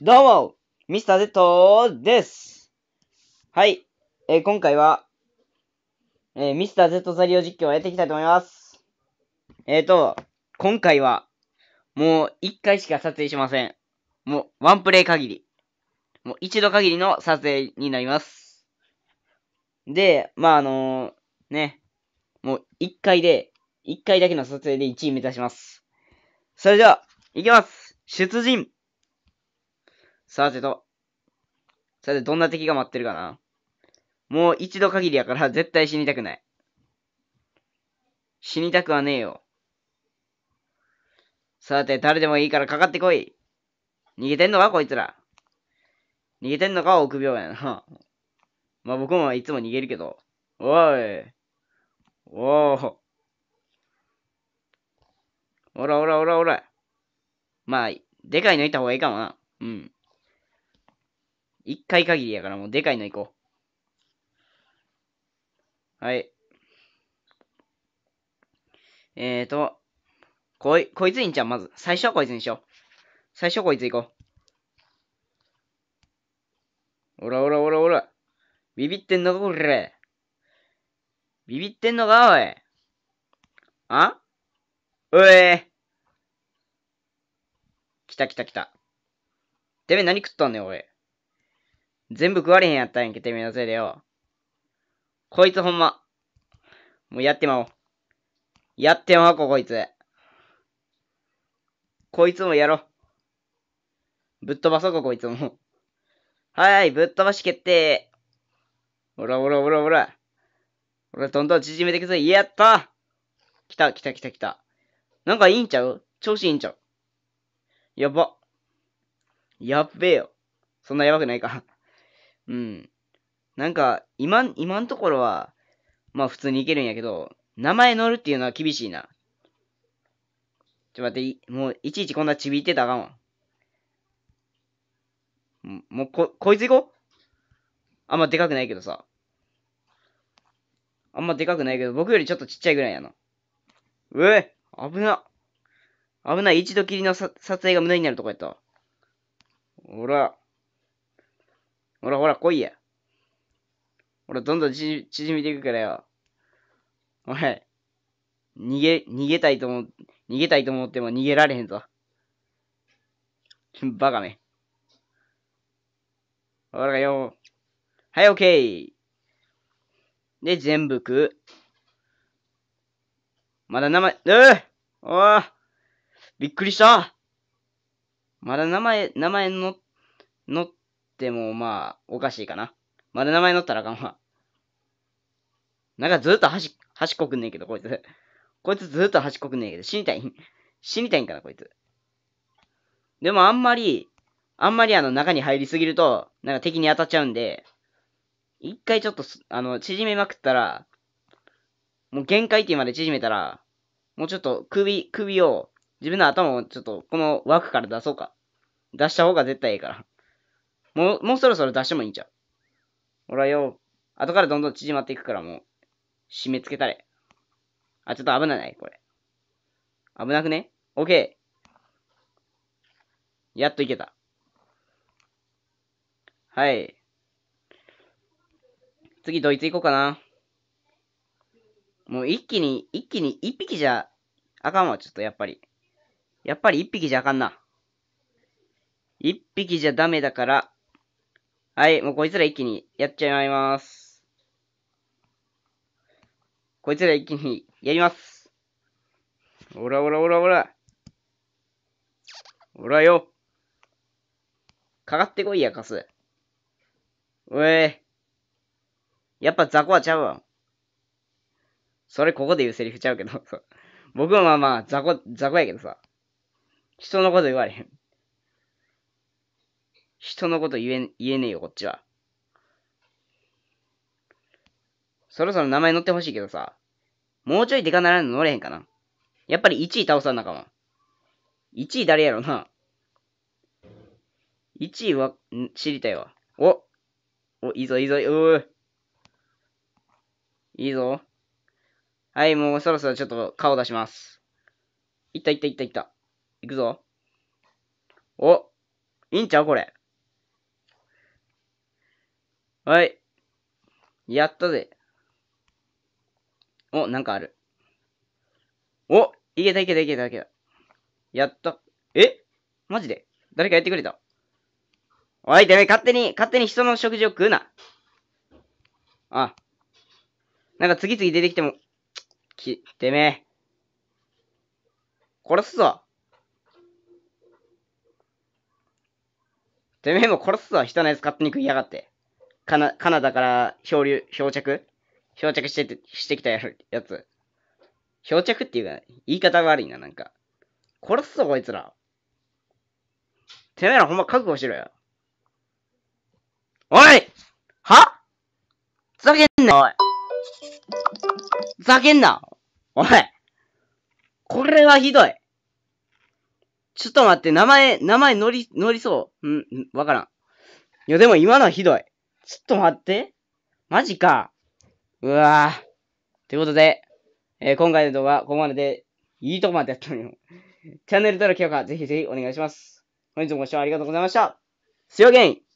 どうも、ミスター Z です。はい、えー、今回は、えー、ミスター Z ザリオ実況をやっていきたいと思います。えっ、ー、と、今回は、もう一回しか撮影しません。もう、ワンプレイ限り。もう一度限りの撮影になります。で、まああのー、ね、もう一回で、一回だけの撮影で1位目指します。それでは、いきます出陣さてと。さて、どんな敵が待ってるかなもう一度限りやから 絶対死にたくない。死にたくはねえよ。さて、誰でもいいからかかってこい。逃げてんのかこいつら。逃げてんのか臆病やな。まあ僕もいつも逃げるけど。おい。おお。おらおらおらおら。まあ、でかいのいた方がいいかもな。うん。一回限りやからもうでかいの行こう。はい。えーと、こい、こいついんちゃうまず。最初はこいつにしよう。最初はこいつ行こう。おらおらおらおら。ビビってんのか、これ。ビビってんのか、おい。あおえ。来た来た来た。てめえ何食ったんねおい。全部食われへんやったんやんけ、てめえのせいでよ。こいつほんま。もうやってまおう。やってまおう、ここいつ。こいつもやろぶっ飛ばそうか、こいつも。はい、ぶっ飛ばし決定。おらおらおらおら。おら、どんどん縮めてくぜ。やった来た来た来た来た。なんかいいんちゃう調子いいんちゃうやば。やっべえよ。そんなやばくないかうん。なんか、今、今のところは、まあ普通にいけるんやけど、名前乗るっていうのは厳しいな。ちょ待って、もういちいちこんなちびってたらあかんわ。もうこ、こいつ行こうあんまでかくないけどさ。あんまでかくないけど、僕よりちょっとちっちゃいぐらいやな。うえ危な危ない、一度きりの撮影が無駄になるとこやった。ほら。ほらほら来いや。ほら、どんどん縮めていくからよ。おい。逃げ、逃げたいと思、逃げたいと思っても逃げられへんぞ。バカめ。ほらよ。はい、オッケー。で、全部食う。まだ名前、うぅおびっくりしたまだ名前、名前の、の、ってもまあ、おかしいかな。まだ名前乗ったらあかんわ。なんかずっと端、端っこくんねんけど、こいつ。こいつずっと端っこくんねんけど、死にたいん死にたいんかな、こいつ。でもあんまり、あんまりあの中に入りすぎると、なんか敵に当たっちゃうんで、一回ちょっと、あの、縮めまくったら、もう限界点まで縮めたら、もうちょっと首、首を、自分の頭をちょっとこの枠から出そうか。出した方が絶対いいから。もう、もうそろそろ出してもいいんちゃうほらよ、後からどんどん縮まっていくからもう、締め付けたれ。あ、ちょっと危ない、これ。危なくねオッケー。やっといけた。はい。次、ドイツ行こうかな。もう一気に、一気に、一匹じゃ、あかんわ、ちょっとやっぱり。やっぱり一匹じゃあかんな。一匹じゃダメだから、はい、もうこいつら一気にやっちゃいます。こいつら一気にやります。おらおらおらおら。おらよ。かかってこいや、カス。おえ。やっぱ雑魚はちゃうわ。それここで言うセリフちゃうけど。僕はまあまあ、雑魚、雑魚やけどさ。人のこと言われへん。人のこと言え、言えねえよ、こっちは。そろそろ名前乗ってほしいけどさ、もうちょいデカならんの乗れへんかな。やっぱり1位倒さんなかも。1位誰やろな。1位は、ん知りたいわ。おお、いいぞ、いいぞ、うぅ。いいぞ。はい、もうそろそろちょっと顔出します。いったいったいったいった。いくぞ。おいいんちゃうこれ。はい。やったぜ。お、なんかある。おいけたいけたいけたいけた。やった。えマジで誰かやってくれたおい、てめえ、勝手に、勝手に人の食事を食うな。あ。なんか次々出てきても、き、てめえ。殺すぞ。てめえも殺すぞ、人のやつ勝手に食いやがって。カナカナダから漂流、漂着漂着しててしてきたややつ。漂着っていうか、言い方が悪いな、なんか。殺すぞ、こいつら。てめえらほんま覚悟しろよ。おいはふざけんな、おい。ふざけんな、おい。これはひどい。ちょっと待って、名前、名前乗り、乗りそう。うん、わからん。いや、でも今のはひどい。ちょっと待って。マジか。うわぁ。ということで、えー、今回の動画、はここまでで、いいとこまでやったのよ。チャンネル登録、評価、ぜひぜひお願いします。本日もご視聴ありがとうございました。See you again!